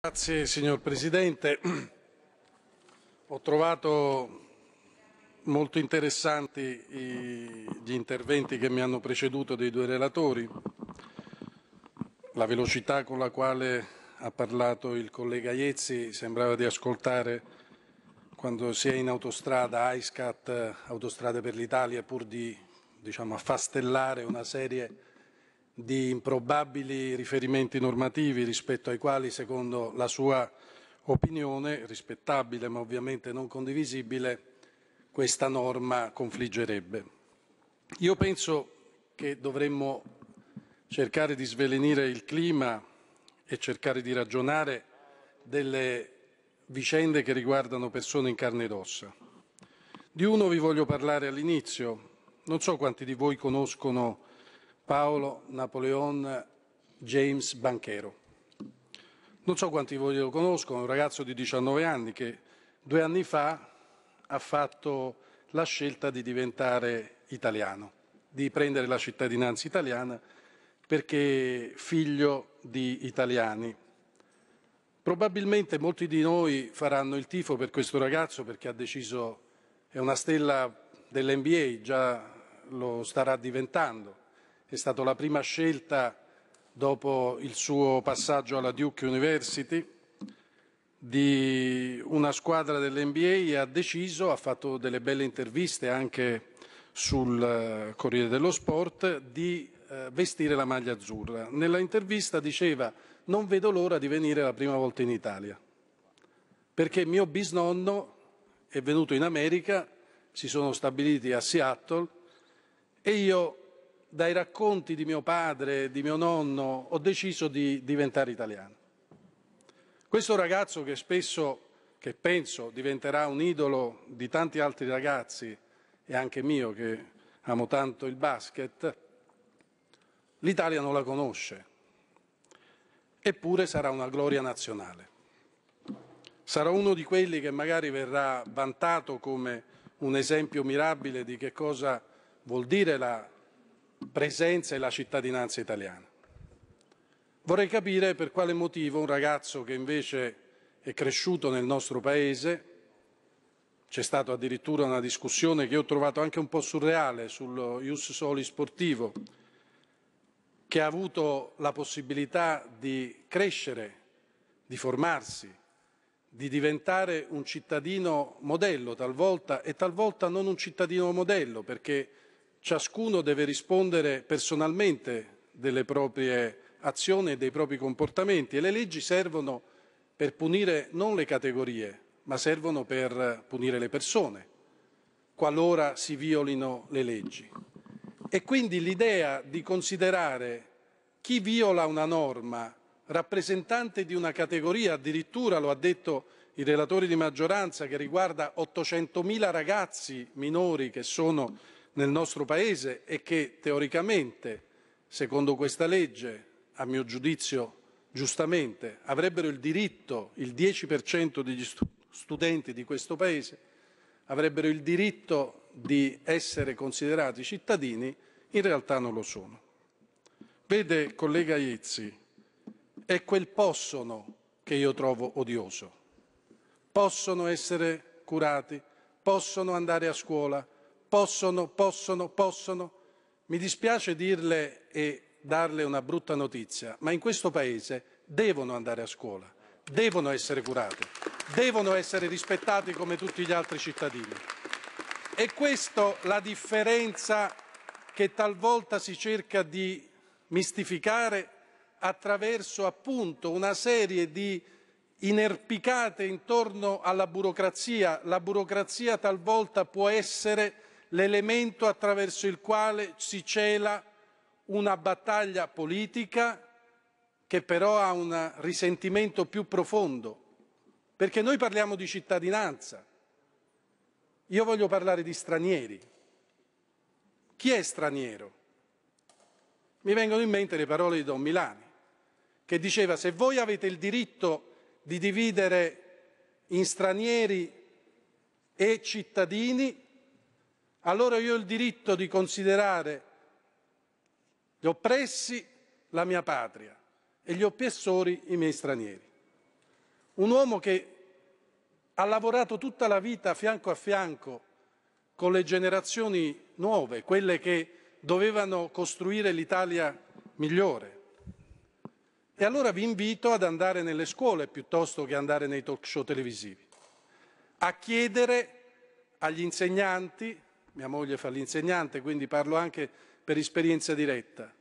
Grazie signor Presidente. Ho trovato molto interessanti gli interventi che mi hanno preceduto dei due relatori, la velocità con la quale ha parlato il collega Iezzi sembrava di ascoltare quando si è in autostrada, ISCAT, Autostrade per l'Italia, pur di diciamo, affastellare una serie di improbabili riferimenti normativi rispetto ai quali, secondo la sua opinione, rispettabile ma ovviamente non condivisibile, questa norma confliggerebbe. Io penso che dovremmo cercare di svelenire il clima e cercare di ragionare delle vicende che riguardano persone in carne ed ossa. Di uno vi voglio parlare all'inizio. Non so quanti di voi conoscono Paolo Napoleon James Banchero. Non so quanti di voi lo conoscono, è un ragazzo di 19 anni che due anni fa ha fatto la scelta di diventare italiano, di prendere la cittadinanza italiana perché figlio di italiani. Probabilmente molti di noi faranno il tifo per questo ragazzo perché ha deciso, è una stella dell'NBA, già lo starà diventando è stata la prima scelta dopo il suo passaggio alla Duke University di una squadra dell'NBA e ha deciso, ha fatto delle belle interviste anche sul eh, Corriere dello Sport, di eh, vestire la maglia azzurra. Nella intervista diceva non vedo l'ora di venire la prima volta in Italia, perché mio bisnonno è venuto in America, si sono stabiliti a Seattle e io dai racconti di mio padre, di mio nonno, ho deciso di diventare italiano. Questo ragazzo che spesso, che penso, diventerà un idolo di tanti altri ragazzi, e anche mio che amo tanto il basket, l'Italia non la conosce, eppure sarà una gloria nazionale. Sarà uno di quelli che magari verrà vantato come un esempio mirabile di che cosa vuol dire la presenza e la cittadinanza italiana. Vorrei capire per quale motivo un ragazzo che invece è cresciuto nel nostro paese, c'è stata addirittura una discussione che ho trovato anche un po' surreale sullo Ius Soli sportivo, che ha avuto la possibilità di crescere, di formarsi, di diventare un cittadino modello talvolta e talvolta non un cittadino modello perché ciascuno deve rispondere personalmente delle proprie azioni e dei propri comportamenti e le leggi servono per punire non le categorie, ma servono per punire le persone, qualora si violino le leggi. E quindi l'idea di considerare chi viola una norma rappresentante di una categoria, addirittura lo ha detto i relatori di maggioranza, che riguarda 800.000 ragazzi minori che sono nel nostro Paese e che teoricamente, secondo questa legge, a mio giudizio giustamente, avrebbero il diritto, il 10% degli studenti di questo Paese, avrebbero il diritto di essere considerati cittadini, in realtà non lo sono. Vede, collega Iezzi, è quel possono che io trovo odioso. Possono essere curati, possono andare a scuola, possono, possono, possono. Mi dispiace dirle e darle una brutta notizia, ma in questo Paese devono andare a scuola, devono essere curate, devono essere rispettati come tutti gli altri cittadini. E questa la differenza che talvolta si cerca di mistificare attraverso appunto una serie di inerpicate intorno alla burocrazia. La burocrazia talvolta può essere l'elemento attraverso il quale si cela una battaglia politica che però ha un risentimento più profondo, perché noi parliamo di cittadinanza, io voglio parlare di stranieri. Chi è straniero? Mi vengono in mente le parole di Don Milani, che diceva se voi avete il diritto di dividere in stranieri e cittadini, allora io ho il diritto di considerare gli oppressi la mia patria e gli oppressori i miei stranieri. Un uomo che ha lavorato tutta la vita fianco a fianco con le generazioni nuove, quelle che dovevano costruire l'Italia migliore. E allora vi invito ad andare nelle scuole piuttosto che andare nei talk show televisivi, a chiedere agli insegnanti, mia moglie fa l'insegnante, quindi parlo anche per esperienza diretta,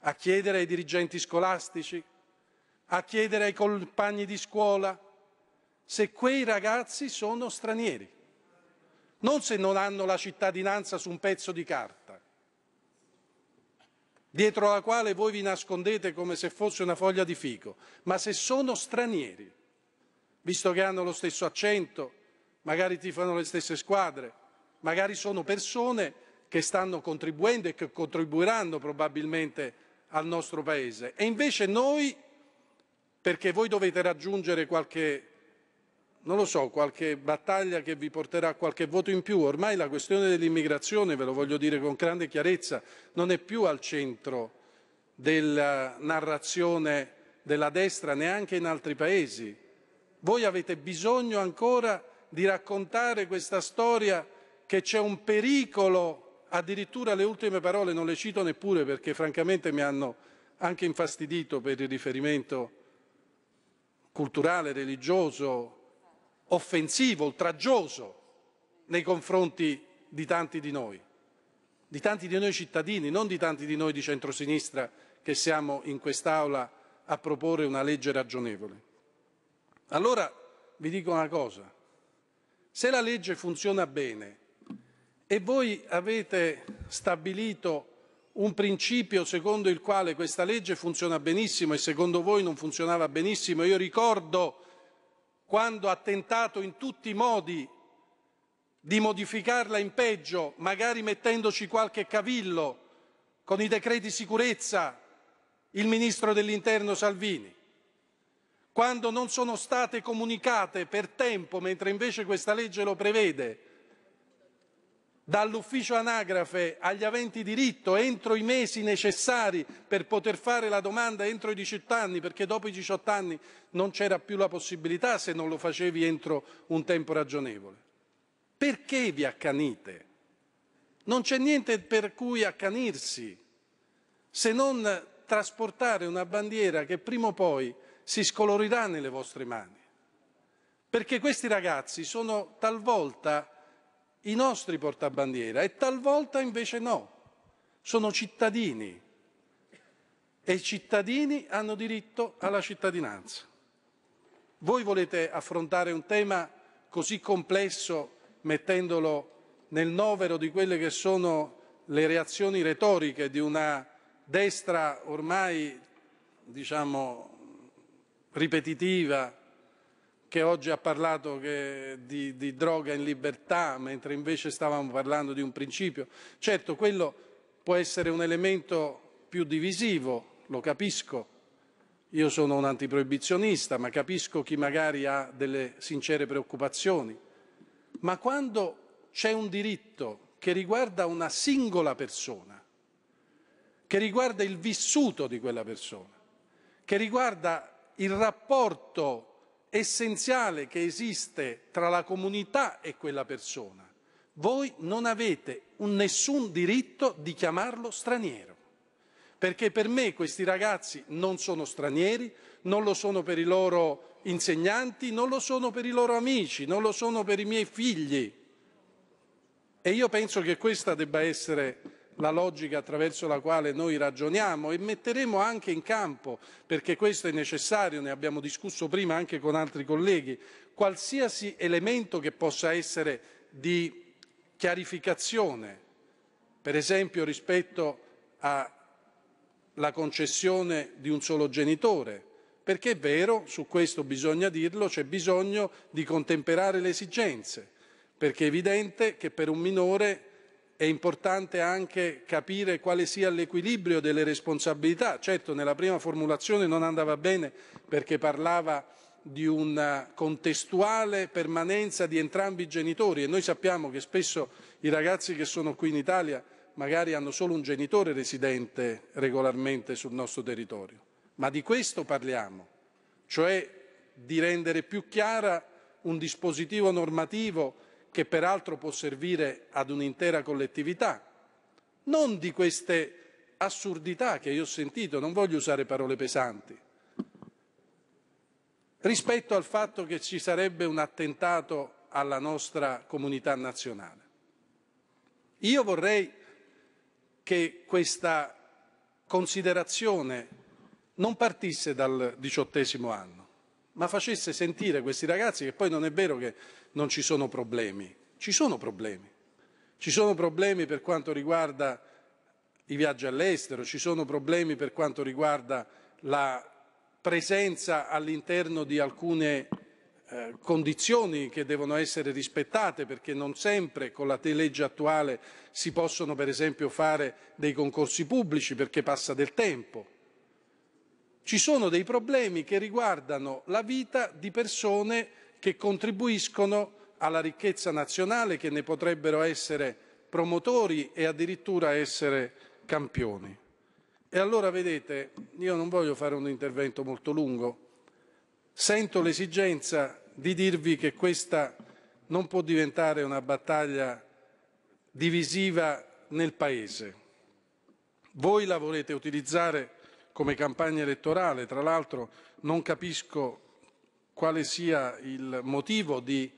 a chiedere ai dirigenti scolastici, a chiedere ai compagni di scuola se quei ragazzi sono stranieri, non se non hanno la cittadinanza su un pezzo di carta, dietro la quale voi vi nascondete come se fosse una foglia di fico, ma se sono stranieri, visto che hanno lo stesso accento, magari tifano le stesse squadre, magari sono persone che stanno contribuendo e che contribuiranno probabilmente al nostro Paese. E invece noi, perché voi dovete raggiungere qualche, non lo so, qualche battaglia che vi porterà qualche voto in più, ormai la questione dell'immigrazione, ve lo voglio dire con grande chiarezza, non è più al centro della narrazione della destra neanche in altri paesi. Voi avete bisogno ancora di raccontare questa storia che c'è un pericolo, addirittura le ultime parole non le cito neppure perché francamente mi hanno anche infastidito per il riferimento culturale, religioso, offensivo, oltraggioso nei confronti di tanti di noi, di tanti di noi cittadini, non di tanti di noi di centrosinistra che siamo in quest'Aula a proporre una legge ragionevole. Allora vi dico una cosa, se la legge funziona bene, e voi avete stabilito un principio secondo il quale questa legge funziona benissimo e secondo voi non funzionava benissimo. Io ricordo quando ha tentato in tutti i modi di modificarla in peggio, magari mettendoci qualche cavillo con i decreti sicurezza, il ministro dell'interno Salvini quando non sono state comunicate per tempo, mentre invece questa legge lo prevede, dall'ufficio anagrafe agli aventi diritto entro i mesi necessari per poter fare la domanda entro i 18 anni, perché dopo i 18 anni non c'era più la possibilità se non lo facevi entro un tempo ragionevole. Perché vi accanite? Non c'è niente per cui accanirsi se non trasportare una bandiera che prima o poi si scolorirà nelle vostre mani. Perché questi ragazzi sono talvolta i nostri portabandiera e talvolta invece no. Sono cittadini e i cittadini hanno diritto alla cittadinanza. Voi volete affrontare un tema così complesso mettendolo nel novero di quelle che sono le reazioni retoriche di una destra ormai, diciamo, ripetitiva, che oggi ha parlato che, di, di, droga in libertà, mentre invece stavamo parlando di un principio. Certo, quello può essere un elemento più divisivo, lo capisco. Io sono un antiproibizionista, ma capisco chi magari ha delle sincere preoccupazioni. Ma quando c'è un diritto che riguarda una singola persona, che riguarda il vissuto di quella persona, che riguarda il rapporto essenziale che esiste tra la comunità e quella persona. Voi non avete un, nessun diritto di chiamarlo straniero, perché per me questi ragazzi non sono stranieri, non lo sono per i loro insegnanti, non lo sono per i loro amici, non lo sono per i miei figli. E io penso che questa debba essere la logica attraverso la quale noi ragioniamo e metteremo anche in campo, perché questo è necessario, ne abbiamo discusso prima anche con altri colleghi, qualsiasi elemento che possa essere di chiarificazione, per esempio rispetto alla concessione di un solo genitore, perché è vero, su questo bisogna dirlo, c'è bisogno di contemperare le esigenze, perché è evidente che per un minore è importante anche capire quale sia l'equilibrio delle responsabilità. Certo, nella prima formulazione non andava bene perché parlava di una contestuale permanenza di entrambi i genitori e noi sappiamo che spesso i ragazzi che sono qui in Italia magari hanno solo un genitore residente regolarmente sul nostro territorio. Ma di questo parliamo, cioè di rendere più chiara un dispositivo normativo che peraltro può servire ad un'intera collettività, non di queste assurdità che io ho sentito, non voglio usare parole pesanti, rispetto al fatto che ci sarebbe un attentato alla nostra comunità nazionale. Io vorrei che questa considerazione non partisse dal diciottesimo anno, ma facesse sentire questi ragazzi che poi non è vero che non ci sono problemi. Ci sono problemi. Ci sono problemi per quanto riguarda i viaggi all'estero, ci sono problemi per quanto riguarda la presenza all'interno di alcune eh, condizioni che devono essere rispettate perché non sempre con la legge attuale si possono per esempio fare dei concorsi pubblici perché passa del tempo. Ci sono dei problemi che riguardano la vita di persone che contribuiscono alla ricchezza nazionale, che ne potrebbero essere promotori e addirittura essere campioni. E allora vedete, io non voglio fare un intervento molto lungo, sento l'esigenza di dirvi che questa non può diventare una battaglia divisiva nel Paese. Voi la volete utilizzare come campagna elettorale, tra l'altro non capisco quale sia il motivo di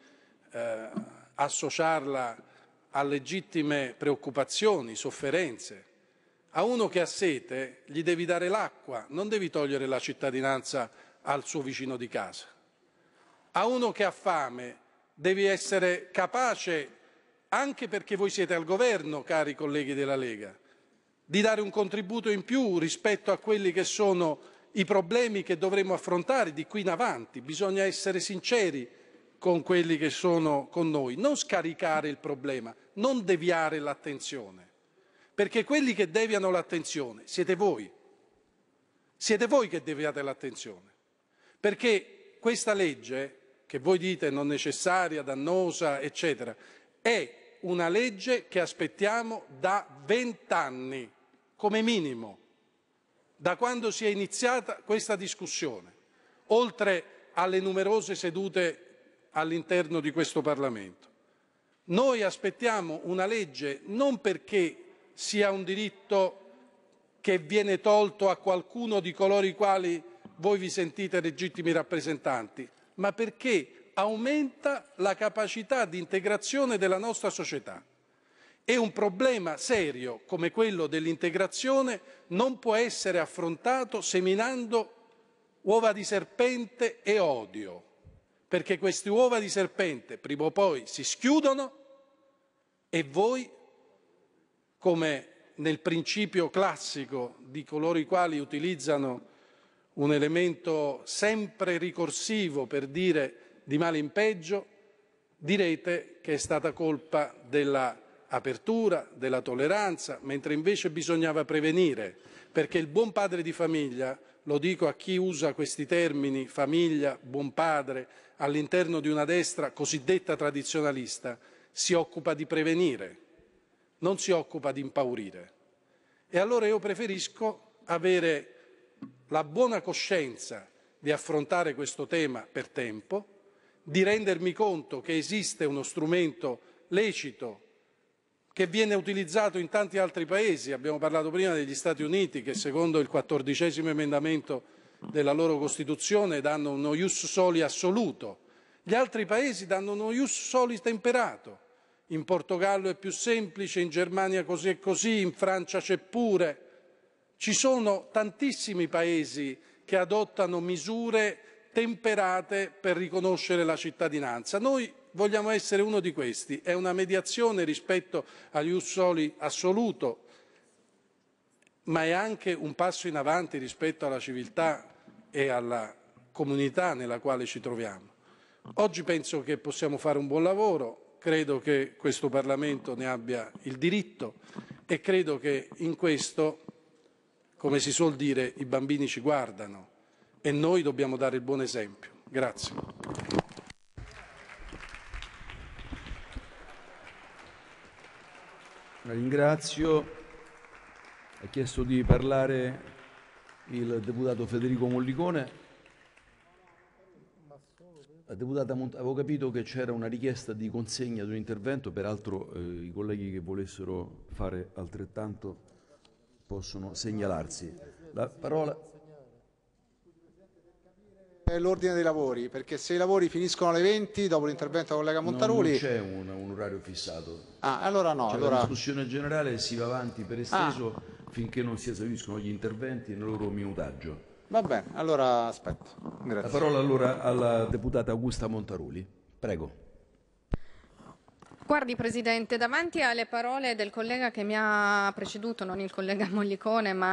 eh, associarla a legittime preoccupazioni, sofferenze. A uno che ha sete gli devi dare l'acqua, non devi togliere la cittadinanza al suo vicino di casa. A uno che ha fame devi essere capace, anche perché voi siete al governo, cari colleghi della Lega, di dare un contributo in più rispetto a quelli che sono i problemi che dovremo affrontare di qui in avanti, bisogna essere sinceri con quelli che sono con noi, non scaricare il problema, non deviare l'attenzione, perché quelli che deviano l'attenzione siete voi, siete voi che deviate l'attenzione, perché questa legge, che voi dite non necessaria, dannosa, eccetera, è una legge che aspettiamo da vent'anni, come minimo da quando si è iniziata questa discussione, oltre alle numerose sedute all'interno di questo Parlamento. Noi aspettiamo una legge non perché sia un diritto che viene tolto a qualcuno di coloro i quali voi vi sentite legittimi rappresentanti, ma perché aumenta la capacità di integrazione della nostra società. E un problema serio come quello dell'integrazione non può essere affrontato seminando uova di serpente e odio, perché queste uova di serpente prima o poi si schiudono e voi, come nel principio classico di coloro i quali utilizzano un elemento sempre ricorsivo per dire di male in peggio, direte che è stata colpa della apertura, della tolleranza, mentre invece bisognava prevenire, perché il buon padre di famiglia, lo dico a chi usa questi termini famiglia, buon padre, all'interno di una destra cosiddetta tradizionalista, si occupa di prevenire, non si occupa di impaurire. E allora io preferisco avere la buona coscienza di affrontare questo tema per tempo, di rendermi conto che esiste uno strumento lecito che viene utilizzato in tanti altri paesi. Abbiamo parlato prima degli Stati Uniti che secondo il quattordicesimo emendamento della loro Costituzione danno uno ius soli assoluto. Gli altri paesi danno uno ius soli temperato. In Portogallo è più semplice, in Germania così e così, in Francia c'è pure. Ci sono tantissimi paesi che adottano misure temperate per riconoscere la cittadinanza. Noi vogliamo essere uno di questi. È una mediazione rispetto agli ussoli assoluto, ma è anche un passo in avanti rispetto alla civiltà e alla comunità nella quale ci troviamo. Oggi penso che possiamo fare un buon lavoro, credo che questo Parlamento ne abbia il diritto e credo che in questo, come si suol dire, i bambini ci guardano e noi dobbiamo dare il buon esempio. Grazie. La ringrazio. Ha chiesto di parlare il deputato Federico Mollicone. La deputata Mont- avevo capito che c'era una richiesta di consegna di un intervento, peraltro eh, i colleghi che volessero fare altrettanto possono segnalarsi. La parola l'ordine dei lavori, perché se i lavori finiscono alle 20, dopo l'intervento del collega Montaruli... No, non c'è un, un, orario fissato. Ah, allora no. Cioè, allora... La discussione generale si va avanti per esteso ah. finché non si esauriscono gli interventi nel loro minutaggio. Va bene, allora aspetto. Grazie. La parola allora alla deputata Augusta Montaruli. Prego. Guardi Presidente, davanti alle parole del collega che mi ha preceduto, non il collega Mollicone, ma